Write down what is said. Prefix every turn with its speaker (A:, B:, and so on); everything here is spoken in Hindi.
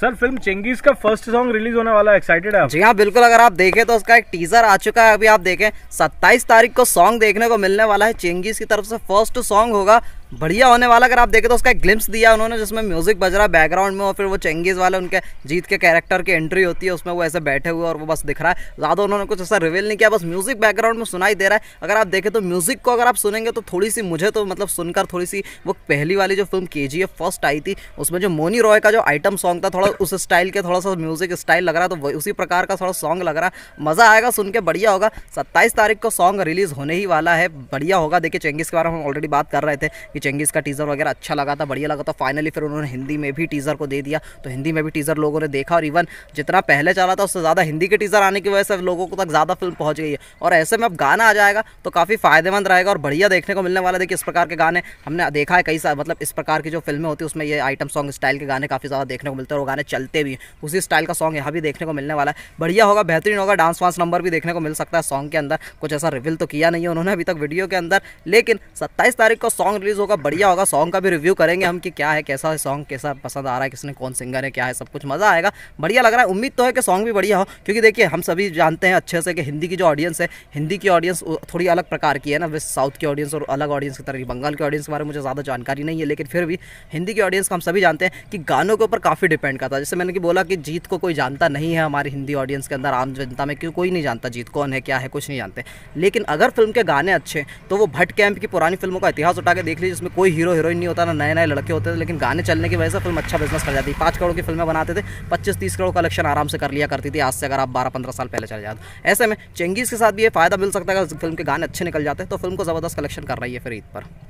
A: सर फिल्म चेंगीज का फर्स्ट सॉन्ग रिलीज होने वाला है एक्साइटेड है जी हाँ बिल्कुल अगर आप देखें तो उसका एक टीजर आ चुका है अभी आप देखें 27 तारीख को सॉन्ग देखने को मिलने वाला है चेंगीज की तरफ से फर्स्ट सॉन्ग होगा बढ़िया होने वाला अगर आप देखें तो उसका एक ग्लिम्स दिया उन्होंने जिसमें म्यूज़िक बज रहा है बैकग्राउंड में और फिर वो चंगेज़ वाले उनके जीत के कैरेक्टर की एंट्री होती है उसमें वो ऐसे बैठे हुए और वो बस दिख रहा है ज़्यादा उन्होंने कुछ ऐसा रिवील नहीं किया बस म्यूज़िक बैकग्राउंड में सुनाई दे रहा है अगर आप देखें तो म्यूज़िक को अगर आप सुनेंगे तो थोड़ी सी मुझे तो मतलब सुनकर थोड़ी सी वो पहली वाली जो फिल्म के जी फर्स्ट आई थी उसमें जो मोनी रॉय का जो आइटम सॉन्ग था थोड़ा उस स्टाइल के थोड़ा सा म्यूज़िक स्टाइल लग रहा तो उसी प्रकार का थोड़ा सॉन्ग लग रहा मज़ा आएगा सुन के बढ़िया होगा सत्ताईस तारीख को सॉन्ग रिलीज़ होने ही वाला है बढ़िया होगा देखिए चेंगिस के बारे में हम ऑलरेडी बात कर रहे थे कि चंगेज़ का टीज़र वगैरह अच्छा लगा था बढ़िया लगा था फाइनली फिर उन्होंने हिंदी में भी टीज़र को दे दिया तो हिंदी में भी टीज़र लोगों ने देखा और इवन जितना पहले चला था उससे ज़्यादा हिंदी के टीज़र आने की वजह से लोगों को तक ज़्यादा फिल्म पहुँच गई है और ऐसे में अब गाना आ जाएगा तो काफ़ी फ़ायदेमंद रहेगा और बढ़िया देखने को मिलने वाला देखिए इस प्रकार के गाने हमने देखा है कई सारे मतलब इस प्रकार की जो फिल्में होती है उसमें ये आइटम सॉन्ग स्टाइल के गाने काफ़ी ज़्यादा देखने को मिलते हैं और गाने चलते भी हैं उसी स्टाइल का सॉन्ग यहाँ भी देखने को मिलने वाला है बढ़िया होगा बेहतरीन होगा डांस वांस नंबर भी देखने को मिल सकता है सॉन्ग के अंदर कुछ ऐसा रिविल तो किया नहीं है उन्होंने अभी तक वीडियो के अंदर लेकिन सत्ताईस तारीख को सॉन्ग रिलीज़ हो होगा बढ़िया होगा सॉन्ग का भी रिव्यू करेंगे हम कि क्या है कैसा है सॉन्ग कैसा पसंद आ रहा है किसने कौन सिंगर है क्या है सब कुछ मज़ा आएगा बढ़िया लग रहा है उम्मीद तो है कि सॉन्ग भी बढ़िया हो क्योंकि देखिए हम सभी जानते हैं अच्छे से कि हिंदी की जो ऑडियंस है हिंदी की ऑडियंस थोड़ी अलग प्रकार की है ना वे साउथ की ऑडियंस और अलग ऑडियंस की तरह बंगाल की ऑडियंस के बारे में मुझे ज़्यादा जानकारी नहीं है लेकिन फिर भी हिंदी की ऑडियंस का हम सभी जानते हैं कि गानों के ऊपर काफ़ी डिपेंड करता है जैसे मैंने कि बोला कि जीत को कोई जानता नहीं है हमारी हिंदी ऑडियंस के अंदर आम जनता में क्यों कोई नहीं जानता जीत कौन है क्या है कुछ नहीं जानते लेकिन अगर फिल्म के गाने अच्छे तो वो भट्ट कैंप की पुरानी फिल्मों का इतिहास उठा के देख लीजिए जिसमें कोई हीरो हीरोइन नहीं होता ना नए नए लड़के होते थे लेकिन गाने चलने की वजह से फिल्म अच्छा बिजनेस कर जाती पाँच करोड़ की फिल्में बनाते थे पच्चीस तीस करोड़ कलेक्शन आराम से कर लिया करती थी आज से अगर आप बारह पंद्रह साल पहले चले जाते ऐसे में चेंगीज़ के साथ भी ये फ़ायदा मिल सकता है अगर फिल्म के गाने अच्छे निकल जाते तो फिल्म को ज़बरदस्त कलेक्शन कर रही है फिर ईद पर